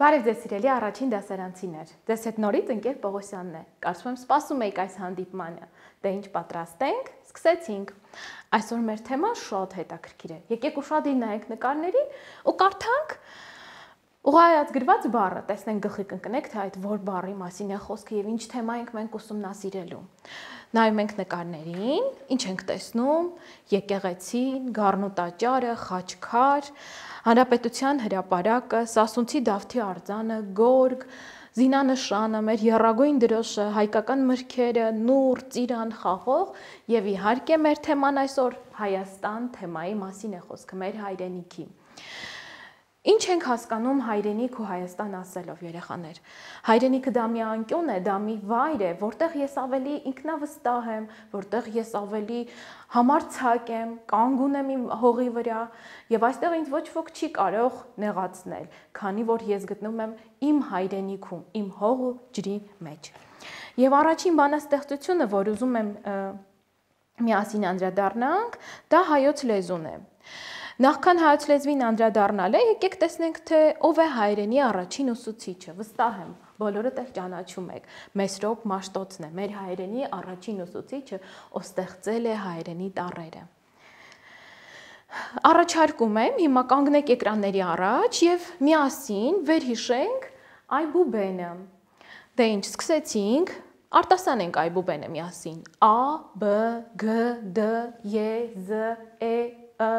Բարև ձեզ, սիրելի առաջին դասարանցիներ։ Ձեզ հետ նորից ընկեր Պողոսյանն է։ Կարծում եմ սպասում եք այս հանդիպմանը։ Դե ինչ պատրաստ ենք, սկսեցինք։ Այսօր մեր թեման շատ հետաքրքիր է։ Եկեք ուշադիր նայենք նկարներին ու կարդանք Ուղայած գրված բառը, տեսնենք գլխի կընկնեք, թե այդ որ բառի մասին է խոսքը եւ ինչ թեմա ենք մենք ուսումնասիրելու։ Նայում ենք նկարներին, ինչ ենք տեսնում՝ եկեղեցին, գառնու տաճարը, խաչքար, Հանրապետության հրապարակը, Սասունցի Դավթի արձանը, Գորգ, Զինանշանը, մեր Եռագույն դրոշը, հայկական մրգերը, նուր, ծիրան, խաղող եւ իհարկե մեր թեման այսօր Հայաստան թեմայի մասին է խոսքը, մեր հայրենիքի։ Ինչ ենք հասկանում հայրենիք ու Հայաստան ասելով երեխաներ։ Հայրենիքը դա մի անկյուն է, դա մի վայր է, որտեղ ես ավելի ինքնավստահ եմ, որտեղ ես ավելի համարցակ եմ, կանգուն եմ իմ հողի վրա, եւ այստեղ ինձ ոչ ոք չի կարող նեղացնել, քանի որ ես գտնվում եմ իմ հայրենիքում, իմ հող ու ջրի մեջ։ Եվ առաջին բանաստեղծությունը, որ ուզում եմ միասին անդրադառնանք, դա հայոց լեզուն է։ Նախքան հայոց լեզվին անդրադառնալը, եկեք տեսնենք, թե ով է հայրենի առաջին ուսուցիչը։ Վստահ եմ, բոլորդ էլ ճանաչում եք։ Մեսրոպ Մաշտոցն է, մեր հայրենի առաջին ուսուցիչը, ով ստեղծել է հայրենի տառերը։ Առաջարկում եմ հիմա կանգնեք էկրանների առաջ եւ միասին վերհիշենք Այբուբենը։ Դե ինչ, սկսեցինք Արտասանենք այբուբենը միասին։ A, B, G, D, Y, Z, E, Ա,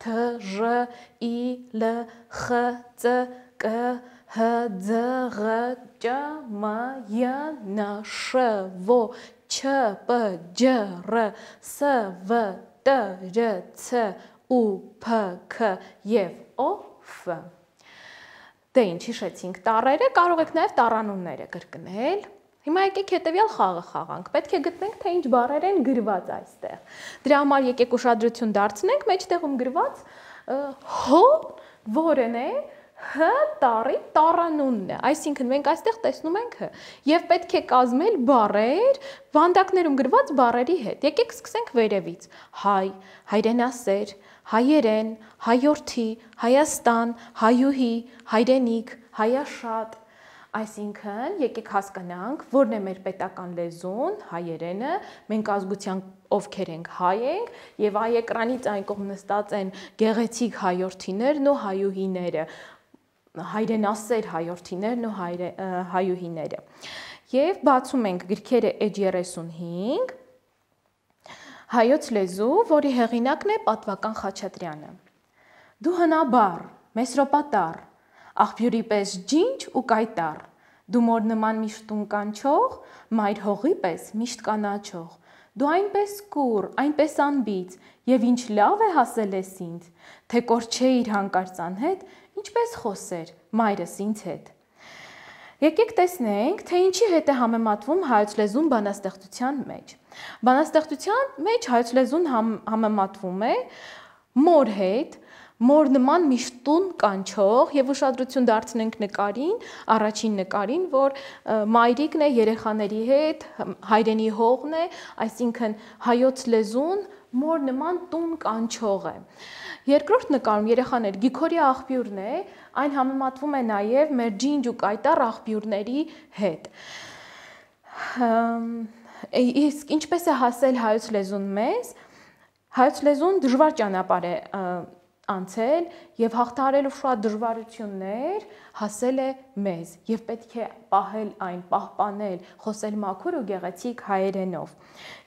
Թ, Ժ, I, L, X, C, K, H, D, Ղ, Č, M, J, N, Š, V, Չ, П, Ջ, Ր, Ս, V, Տ, Ր, Ց, U, P, K եւ O, F։ Դե ինչ հիշեցինք տառերը, կարող եք նաեւ տառանունները կրկնել Հիմա եկեք հետեւյալ խաղը խաղանք։ Պետք է գտնենք, թե ինչ բառեր են գրված այստեղ։ Դրա համար եկեք ուշադրություն դարձնենք, մեջտեղում գրված հ որն է հ տարի տարանունն է։ Այսինքն մենք այստեղ տեսնում ենք հ եւ պետք է կազմել բառեր վանդակներում գրված բառերի հետ։ Եկեք սկսենք վերևից։ Հայ, հայրենասեր, հայերեն, հայորդի, Հայաստան, հայուհի, հայրենիք, հայաշատ, Այսինքն, եկեք հասկանանք, որն է մեր պետական լեզուն, հայերենը, մենք ազգության ովքեր ենք հայ ենք եւ այ էկրանից այն կողմ նստած են գեղեցիկ հայորթիներն ու հայուհիները, հայրենասեր հայորթիներն ու հայր, հայուհիները։ Եվ բացում ենք գրքերը էջ 35 հայոց լեզու, որի հեղինակն է Պատվական Խաչատրյանը։ Դու հնաբար, մեսրոպատար, աղբյուրի պես ջինջ ու կայտառ։ Դու մոր նման միշտ ուն կանչող, մայր հողի պես միշտ կանաչող։ Դու այնպես կուր, այնպես անբից, եւ ինչ լավ է հասել ես ինձ, թե կորչեիր հանկարծ անհետ, ինչպես խոսեր մայրս ինձ հետ։ Եկեք տեսնենք, թե ինչի հետ է համեմատվում հայոց լեզուն բանաստեղծության մեջ։ Բանաստեղծության մեջ հայոց լեզուն համ, համեմատվում է մոր հետ, մոր նման միշտ տուն կանչող եւ ուշադրություն դարձնենք նկարին, առաջին նկարին, որ մայրիկն է երեխաների հետ, հայրենի հողն է, այսինքն հայոց լեզուն մոր նման տուն կանչող է։ Երկրորդ նկարում երեխաներ Գիգորի աղբյուրն է, այն համեմատվում է նաև մեր ջինջ ու կայտար աղբյուրների հետ։ Իսկ ինչպես է հասել հայոց լեզուն մեզ։ Հայոց լեզուն դժվար ճանապարհ է անցել եւ հաղթարելու շատ դժվարություններ հասել է մեզ եւ պետք է պահել այն, պահպանել, խոսել մաքուր ու գեղեցիկ հայերենով։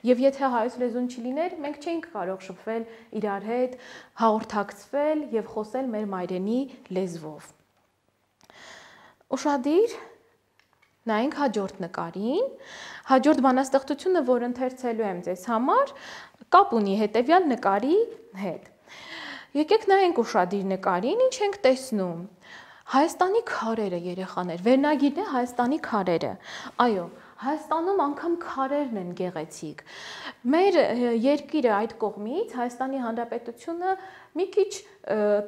Եվ եթե հայոց լեզուն չլիներ, մենք չէինք կարող շփվել իրար հետ, հաղորդակցվել եւ խոսել մեր մայրենի լեզվով։ Ուշադիր նայենք հաջորդ նկարին։ Հաջորդ բանաստեղծությունը, որ ընթերցելու եմ ձեզ համար, կապ ունի հետեւյալ նկարի հետ։ հետ Եկեք նայենք ուրشادիր նկարին, ինչ ենք տեսնում։ Հայաստանի քարերը երեխաներ, վերնագիրն է Հայաստանի քարերը։ Այո, Հայաստանում անգամ քարերն են գեղեցիկ։ Մեր երկիրը այդ կողմից Հայաստանի Հանրապետությունը մի քիչ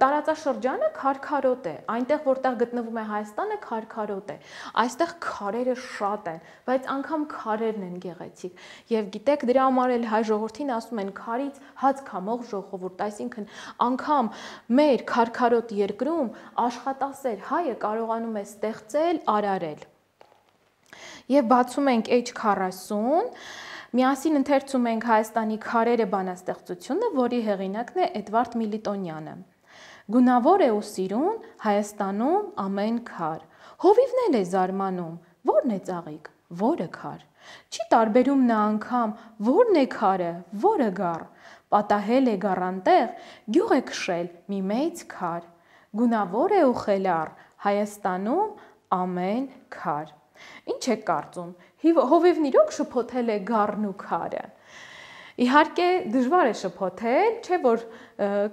տարածաշրջանը քարքարոտ է։ Այնտեղ որտեղ գտնվում է Հայաստանը քարքարոտ է։ Այստեղ քարերը շատ են, բայց անգամ քարերն են գեղեցիկ։ Եվ գիտեք, դրա համար էլ հայ ժողովրդին ասում են քարից հաց կամող ժողովուրդ, այսինքն անգամ մեր քարքարոտ երկրում աշխատասեր հայը կարողանում է ստեղծել, արարել եւ բացում ենք H40 միասին ընթերցում ենք Հայաստանի քարերը բանաստեղծությունը, որի հեղինակն է Էդվարդ Միլիտոնյանը։ Գունավոր է ու սիրուն Հայաստանում ամեն քար։ Հովիվն էլ է զարմանում, ո՞րն է ծաղիկ, ո՞րը քար։ Չի տարբերում նա անգամ, ո՞րն է քարը, ո՞րը գառ։ Պատահել է գառանտեղ, գյուղ է քշել մի մեծ քար։ Գունավոր է ու խելառ Հայաստանում ամեն քար։ Ինչ է կարծում։ Հովևն իրոք շփոթել է գառն ու քարը։ Իհարկե դժվար է շփոթել, չէ՞ որ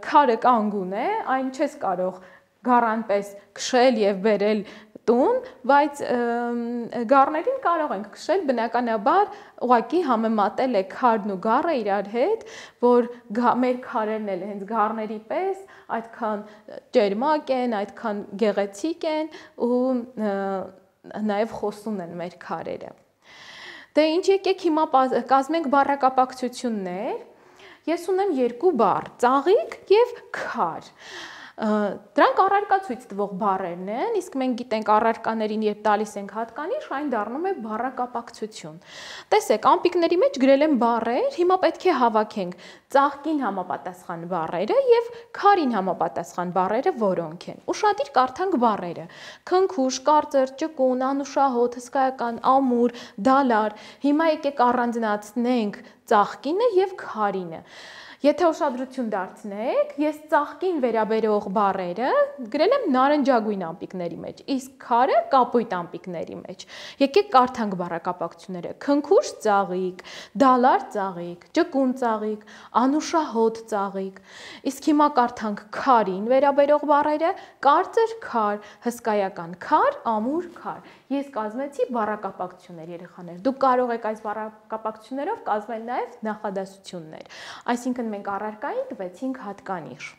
քարը կանգուն է, այն չես կարող գառանպես քշել եւ բերել տուն, բայց գառներին կարող ենք քշել բնականաբար ուղակի համեմատել է քարն ու գառը իրար հետ, որ մեր քարերն էլ հենց գառների պես այդքան ջերմակ են, այդքան գեղեցիկ են ու նաև խոսուն են մեր քարերը։ Դե ինչ եկեք հիմա կազմենք բառակապակցություններ։ Ես ունեմ երկու բառ՝ ծաղիկ եւ քար։ բար, Դրանք առարկա ցույց տվող բառերն են, իսկ մենք գիտենք առարկաներին երբ տալիս ենք հատկանիշ, այն դառնում է բառակապակցություն։ Տեսեք, ամպիկների մեջ գրել են բառեր, հիմա պետք է հավաքենք ծաղկին համապատասխան բառերը եւ քարին համապատասխան բառերը որոնք են։ Ուշադիր կարդանք բառերը։ Քնքուշ, կարծր, ճկուն, անուշահոտ, հսկայական, ամուր, դալար։ Հիմա եկեք առանձնացնենք ծաղկինը եւ քարինը։ Եթե ուշադրություն դարձնեք, ես ծաղկին վերաբերող բառերը գրել եմ նարնջագույն ամպիկների մեջ, իսկ քարը կապույտ ամպիկների մեջ։ Եկեք կարդանք բառակապակցությունները. քնքուշ ծաղիկ, դալար ծաղիկ, ճկուն ծաղիկ, անուշահոտ ծաղիկ։ Իսկ հիմա կարդանք քարին վերաբերող բառերը. կարծր քար, հսկայական քար, ամուր քար։ Ես կազմեցի բառակապակցություններ երեխաներ։ Դուք կարող եք այս բառակապակցություններով կազմել նաև նախադասություններ։ Այսինքն մենք առարկային տվեցինք հատկանիշ։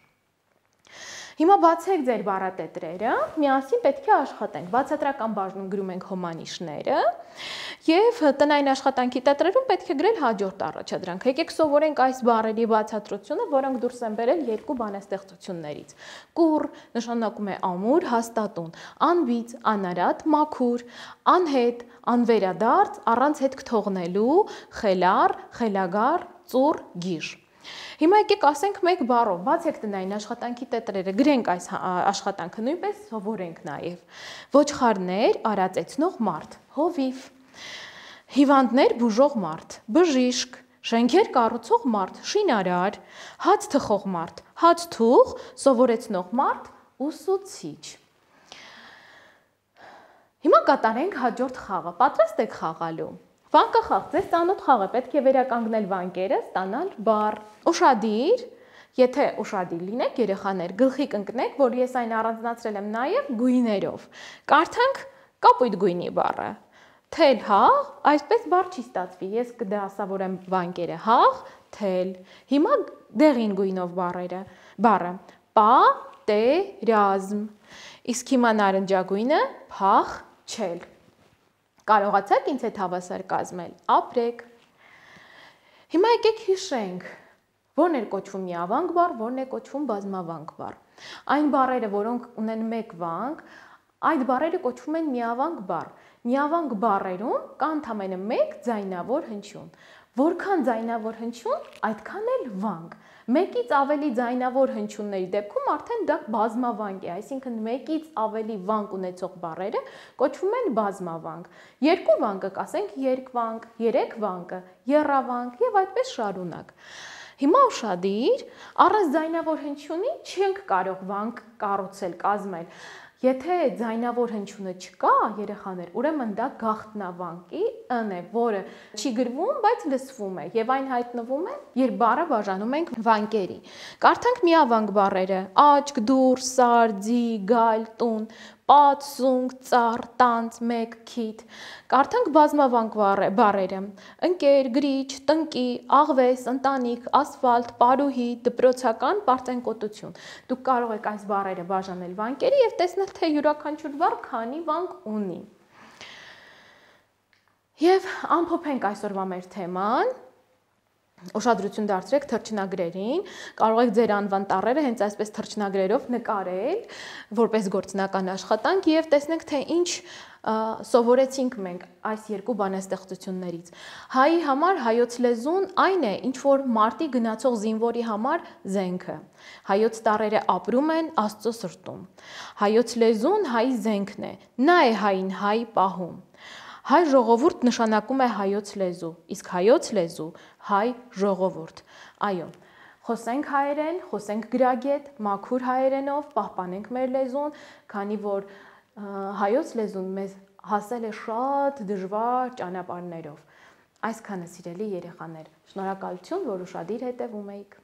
Հիմա բացեք ձեր բառատետրերը, միասին պետք է աշխատենք։ Բացատրական բաժնում գրում ենք հոմանիշները եւ տնային աշխատանքի տետրերում պետք է գրել հաջորդ առաջադրանք։ Եկեք սովորենք այս բառերի բացատրությունը, որոնք դուրս են բերել երկու բանաստեղծություններից։ Կուռ նշանակում է ամուր, հաստատուն, անբից, անարատ, մաքուր, անհետ, անվերադարձ, առանց հետ կթողնելու, խելար, խելագար, ծուր, գիր։ Հիմա եկեք ասենք մեկ բառով, բացեք տնային աշխատանքի տետրերը, գրենք այս հա- աշխատանքը նույնպես սովորենք նաև։ Ոչխարներ արածեցնող մարդ, հովիվ։ Հիվանդներ բուժող մարդ, բժիշկ, Շենքեր կառուցող մարդ, շինարար, հաց թխող մարդ, հաց թուղ, սովորեցնող մարդ, ուսուցիչ։ Հիմա կատարենք հաջորդ խաղը։ Պատրաստ եք խաղալու։ Վանկախաղ, ձեզ ծանոթ խաղ է, պետք է վերականգնել վանկերը, ստանալ բառ։ Ուշադիր, եթե ուշադիր լինեք երեխաներ, գլխի կընկնեք, որ ես այն առանձնացրել եմ նաև գույներով։ Կարդանք կապույտ գույնի բառը։ Թել հաղ, այսպես բառ չի ստացվի։ Ես կդասավորեմ վանկերը հաղ, թել։ Հիմա դեղին գույնով բառերը, բառը։ Պա, տե, ռազմ։ Իսկ հիմա նարնջագույնը փախ, չել։ Կարողացա՞ք ինձ հետ հավասար կազմել։ Ապրեք։ Հիմա եկեք հիշենք, որն է կոչվում միավանկ բառ, որն է կոչվում բազմավանկ բառ։ Այն բառերը, որոնք ունեն մեկ վանք, այդ բառերը կոչվում են միավանկ բառ։ Միավանկ բառերում կա ընդամենը 1 ձայնավոր հնչյուն։ Որքան ձայնավոր հնչյուն, այդքան էլ վանք։ Մեկից ավելի ձայնավոր հնչյունների դեպքում արդեն դա բազմավանկ է, այսինքն մեկից ավելի վանկ ունեցող բառերը կոչվում են բազմավանկ։ Երկու վանկը կասենք երկվանկ, երեք վանկը եռավանկ եւ այդպես շարունակ։ Հիմա ուրشادիր, առանց ձայնավոր հնչյունի չենք կարող վանկ կառուցել, կազմել։ Եթե ձայնավոր հնչյունը չկա, երեխաներ, ուրեմն դա գախտնավանկի ըն է, որը չի գրվում, բայց լսվում է եւ այն հայտնվում է, երբ բառը բաժանում ենք վանկերի։ Կարդանք միավանկ բառերը՝ աչք, դուր, սար, ձի, գալ, տուն, պատ, սունգ, ծառ, տանց, մեկ, քիթ։ Կարդանք բազմավանկ բառերը՝ ընկեր, գրիչ, տնկի, աղվես, ընտանիք, ասֆալտ, պարուհի, դպրոցական, պարտենկոտություն։ Դուք կարող եք այս բառերը բաժանել վանկերի եւ տեսնել տեսնել, թե յուրաքանչյուր վառ քանի վանք ունի։ Եվ ամփոփենք այսօրվա մեր թեման՝ ուշադրություն դարձրեք թրջնագրերին, կարող եք ձեր անվան տառերը հենց այսպես թրջնագրերով նկարել, որպես գործնական աշխատանք եւ տեսնենք թե ինչ սովորեցինք մենք այս երկու բանաստեղծություններից։ Հայի համար հայոց լեզուն այն է, ինչ որ մարտի գնացող զինվորի համար զենքը։ Հայոց տարերը ապրում են Աստծո սրտում։ Հայոց լեզուն հայի զենքն է։ Նա է հային հայ պահում։ Հայ ժողովուրդ նշանակում է հայոց լեզու, իսկ հայոց լեզու հայ ժողովուրդ։ Այո, խոսենք հայերեն, խոսենք գրագետ, մաքուր հայերենով, պահպանենք մեր լեզուն, քանի որ հայոց լեզուն մեզ հասել է շատ դժվար ճանապարհներով։ Այսքանը սիրելի երեխաներ, շնորհակալություն, որ ուշադիր հետևում եք։